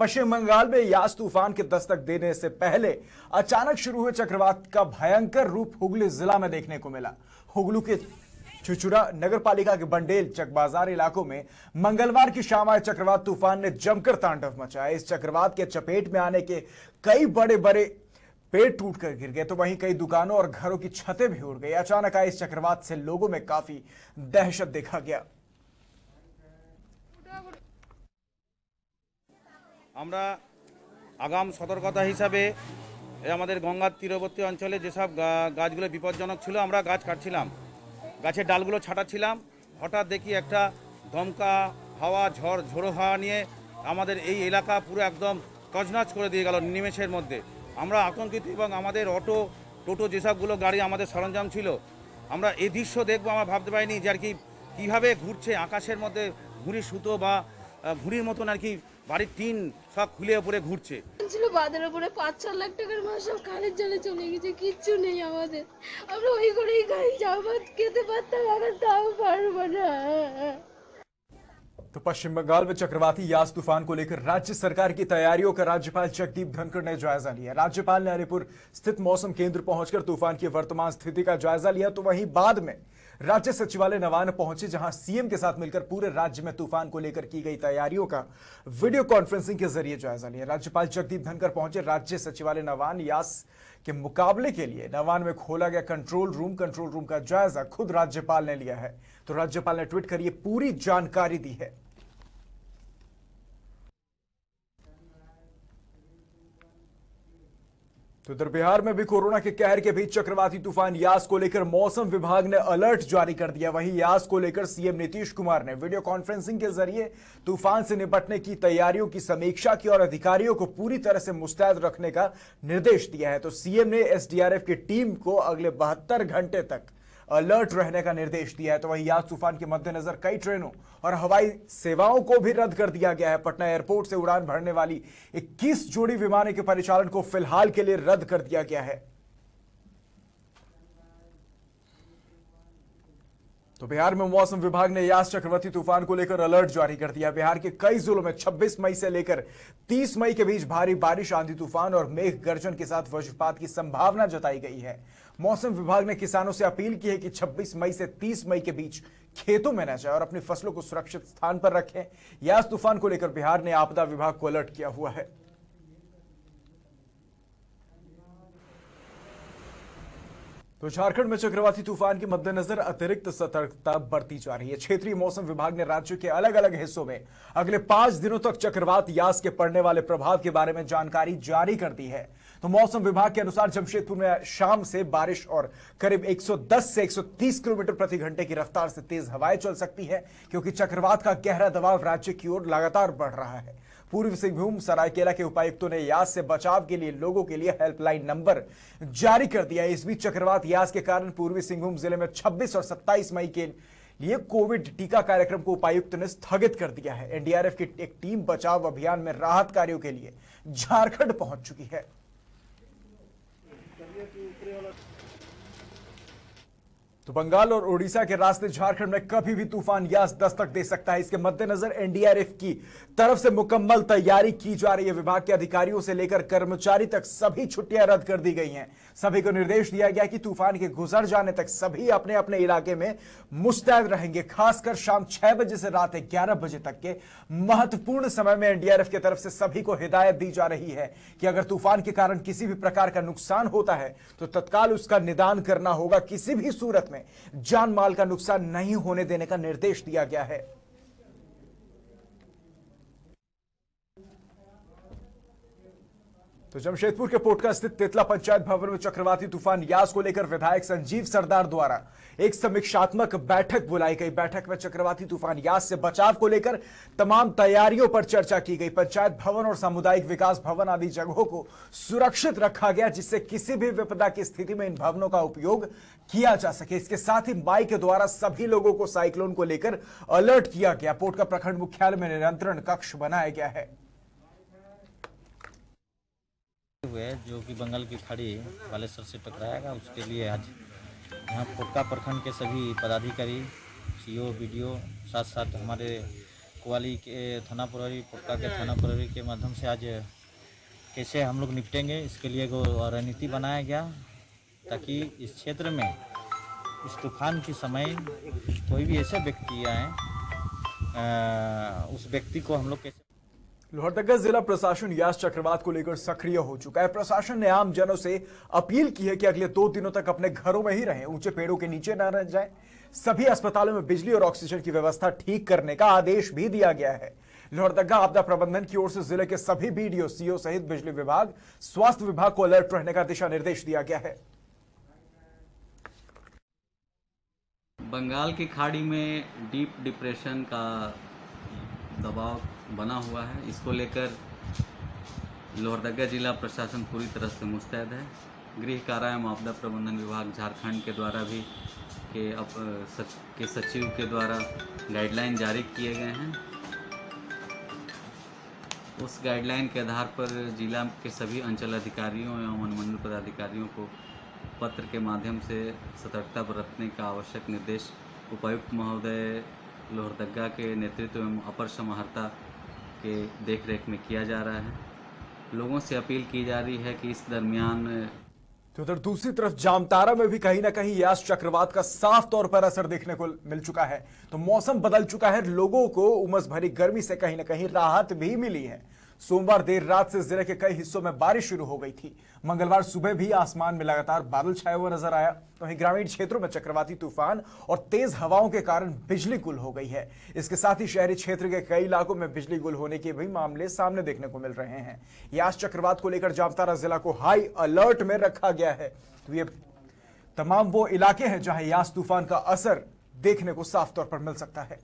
पश्चिम बंगाल में यास तूफान के दस्तक देने से पहले अचानक शुरू हुए चक्रवात का भयंकर रूप हुगली जिला में देखने को मिला हुगलू के छुचुरा नगर पालिका के बंडेल चकबाजार इलाकों में मंगलवार की शाम आए चक्रवात तूफान ने जमकर तांडव मचाया इस चक्रवात के चपेट में आने के कई बड़े बड़े पेड़ टूट कर गिर गए तो वहीं कई दुकानों और घरों की छतें भी उड़ गई अचानक आए इस चक्रवात से लोगों में काफी दहशत देखा गया আমরা আগাম সতর্কতা হিসাবে আমাদের গঙ্গার তীরবর্তী অঞ্চলে যেসব গাছগুলো বিপজ্জনক ছিল আমরা গাছ কাটছিলাম গাছের ডালগুলো ছাটাচ্ছিলাম হঠাৎ দেখি একটা দমকা হাওয়া ঝড় ঝোড়ো হাওয়া নিয়ে আমাদের এই এলাকা পুরো একদম কজনাচ করে দিয়ে গেল নিমেষের মধ্যে আমরা আতঙ্কিত এবং আমাদের অটো টোটো যেসবগুলো গাড়ি আমাদের সরঞ্জাম ছিল আমরা এ দৃশ্য দেখবো আমরা ভাবতে পারিনি যে আর কি কীভাবে ঘুরছে আকাশের মধ্যে ঘুড়ি সুতো বা ঘুড়ির মতন আর কি বাড়ির টিন সব খুলে উপরে ঘুরছে ছিল বাদের উপরে পাঁচ চার লাখ টাকার মাস সব কানের জলে চলে গেছে কিচ্ছু নেই আমাদের আমরা ওই করেই গাড়ি যাবো খেতে পারতাম আবার তাও পারবো না तो पश्चिम बंगाल में चक्रवाती यास तूफान को लेकर राज्य सरकार की तैयारियों का राज्यपाल जगदीप धनखड़ ने जायजा लिया राज्यपाल ने अलीपुर स्थित मौसम केंद्र पहुंचकर तूफान की वर्तमान स्थिति का जायजा लिया तो वहीं बाद में राज्य सचिवालय नवान पहुंचे जहां सीएम के साथ मिलकर पूरे राज्य में तूफान को लेकर की गई तैयारियों का वीडियो कॉन्फ्रेंसिंग के जरिए जायजा लिया राज्यपाल जगदीप धनखड़ पहुंचे राज्य सचिवालय नवान यास के मुकाबले के लिए नवान में खोला गया कंट्रोल रूम कंट्रोल रूम का जायजा खुद राज्यपाल ने लिया है तो राज्यपाल ने ट्वीट कर यह पूरी जानकारी दी है तो उधर बिहार में भी कोरोना के कहर के बीच चक्रवाती तूफान यास को लेकर मौसम विभाग ने अलर्ट जारी कर दिया वहीं यास को लेकर सीएम नीतीश कुमार ने वीडियो कॉन्फ्रेंसिंग के जरिए तूफान से निपटने की तैयारियों की समीक्षा की और अधिकारियों को पूरी तरह से मुस्तैद रखने का निर्देश दिया है तो सीएम ने एसडीआरएफ की टीम को अगले बहत्तर घंटे तक अलर्ट रहने का निर्देश दिया है तो वहीं याद तूफान के मद्देनजर कई ट्रेनों और हवाई सेवाओं को भी रद्द कर दिया गया है पटना एयरपोर्ट से उड़ान भरने वाली इक्कीस जोड़ी विमानों के परिचालन को फिलहाल के लिए रद्द कर दिया गया है तो बिहार में मौसम विभाग ने यास चक्रवर्ती तूफान को लेकर अलर्ट जारी कर दिया बिहार के कई जिलों में 26 मई से लेकर 30 मई के बीच भारी बारिश आंधी तूफान और मेघ गर्जन के साथ वज्रपात की संभावना जताई गई है मौसम विभाग ने किसानों से अपील की है कि 26 मई से 30 मई के बीच खेतों में न जाए और अपनी फसलों को सुरक्षित स्थान पर रखें यास तूफान को लेकर बिहार ने आपदा विभाग को अलर्ट किया हुआ है तो झारखंड में चक्रवाती तूफान के मद्देनजर अतिरिक्त सतर्कता बढ़ती जा रही है क्षेत्रीय मौसम विभाग ने राज्य के अलग अलग हिस्सों में अगले पांच दिनों तक चक्रवात यास के पड़ने वाले प्रभाव के बारे में जानकारी जारी कर दी है तो मौसम विभाग के अनुसार जमशेदपुर में शाम से बारिश और करीब 110 से 130 किलोमीटर प्रति घंटे की रफ्तार से तेज हवाएं चल सकती है क्योंकि चक्रवात का गहरा दबाव राज्य की ओर लगातार बढ़ रहा है पूर्व सिंहभूम सरायकेला के उपायुक्तों ने यास से बचाव के लिए लोगों के लिए हेल्पलाइन नंबर जारी कर दिया इस बीच चक्रवात यास के कारण पूर्वी सिंहभूम जिले में 26 और 27 मई के लिए कोविड टीका कार्यक्रम को उपायुक्त ने स्थगित कर दिया है एनडीआरएफ की एक टीम बचाव अभियान में राहत कार्यो के लिए झारखंड पहुंच चुकी है तो बंगाल और ओडिशा के रास्ते झारखंड में कभी भी तूफान यास दस्तक दे सकता है इसके मद्देनजर एनडीआरएफ की तरफ से मुकम्मल तैयारी की जा रही है विभाग के अधिकारियों से लेकर कर्मचारी तक सभी छुट्टियां रद्द कर दी गई हैं सभी को निर्देश दिया गया कि तूफान के गुजर जाने तक सभी अपने अपने इलाके में मुस्तैद रहेंगे खासकर शाम छह बजे से रात ग्यारह बजे तक के महत्वपूर्ण समय में एनडीआरएफ की तरफ से सभी को हिदायत दी जा रही है कि अगर तूफान के कारण किसी भी प्रकार का नुकसान होता है तो तत्काल उसका निदान करना होगा किसी भी सूरत में जान माल का नुकसान नहीं होने देने का निर्देश दिया गया है तो जमशेदपुर के पोटका स्थित तेतला पंचायत भवन में चक्रवाती तूफान यास को लेकर विधायक संजीव सरदार द्वारा एक समीक्षात्मक बैठक बुलाई गई बैठक में चक्रवाती तूफान यास से बचाव को लेकर तमाम तैयारियों पर चर्चा की गई पंचायत भवन और सामुदायिक विकास भवन आदि जगहों को सुरक्षित रखा गया जिससे किसी भी विपदा की स्थिति में इन भवनों का उपयोग किया जा सके इसके साथ ही माई के द्वारा सभी लोगों को साइक्लोन को लेकर अलर्ट किया गया पोटका प्रखंड मुख्यालय में नियंत्रण कक्ष बनाया गया है हुए जो कि बंगाल की खाड़ी बालेश्वर से टकराएगा उसके लिए आज यहाँ कोटका प्रखंड के सभी पदाधिकारी सी ओ साथ साथ हमारे कोवाली के थाना प्रभारी पोटका के थाना प्रभारी के माध्यम से आज कैसे हम लोग निपटेंगे इसके लिए रणनीति बनाया गया ताकि इस क्षेत्र में इस तूफान के समय कोई भी ऐसा व्यक्ति आए उस व्यक्ति को हम लोग कैसे लोहरदगा जिला प्रशासन यास चक्रवात को लेकर सक्रिय हो चुका है प्रशासन ने आम जनों से अपील की है कि अगले दो दिनों तक अपने घरों में ही रहें ऊंचे पेड़ों के नीचे न रह जाएं सभी अस्पतालों में बिजली और ऑक्सीजन की व्यवस्था ठीक करने का आदेश भी दिया गया है लोहरदगा आपदा प्रबंधन की ओर से जिले के सभी बी सीओ सहित बिजली विभाग स्वास्थ्य विभाग को अलर्ट रहने का दिशा निर्देश दिया गया है बंगाल की खाड़ी में डीप डिप्रेशन का दबाव बना हुआ है इसको लेकर लोहरदगा जिला प्रशासन पूरी तरह से मुस्तैद है गृह कारा एवं आपदा प्रबंधन विभाग झारखंड के द्वारा भी के अप, सच, के सचिव के द्वारा गाइडलाइन जारी किए गए हैं उस गाइडलाइन के आधार पर जिला के सभी अंचल अधिकारियों एवं अनुमंडल पदाधिकारियों को पत्र के माध्यम से सतर्कता बरतने का आवश्यक निर्देश उपायुक्त महोदय लोहरदगा के नेतृत्व एवं अपर समाहर्ता के देख रेख में किया जा रहा है लोगों से अपील की जा रही है कि इस दरमियान तो उधर दूसरी तरफ जामतारा में भी कहीं ना कहीं यास चक्रवात का साफ तौर पर असर देखने को मिल चुका है तो मौसम बदल चुका है लोगों को उमस भरी गर्मी से कहीं ना कहीं राहत भी मिली है सोमवार देर रात से जिले के कई हिस्सों में बारिश शुरू हो गई थी मंगलवार सुबह भी आसमान में लगातार बादल छाए हुए नजर आया वहीं तो ग्रामीण क्षेत्रों में चक्रवाती तूफान और तेज हवाओं के कारण बिजली गुल हो गई है इसके साथ ही शहरी क्षेत्र के कई इलाकों में बिजली गुल होने के भी मामले सामने देखने को मिल रहे हैं यास चक्रवात को लेकर जामतारा जिला को हाई अलर्ट में रखा गया है तो ये तमाम वो इलाके हैं जहां यास तूफान का असर देखने को साफ तौर पर मिल सकता है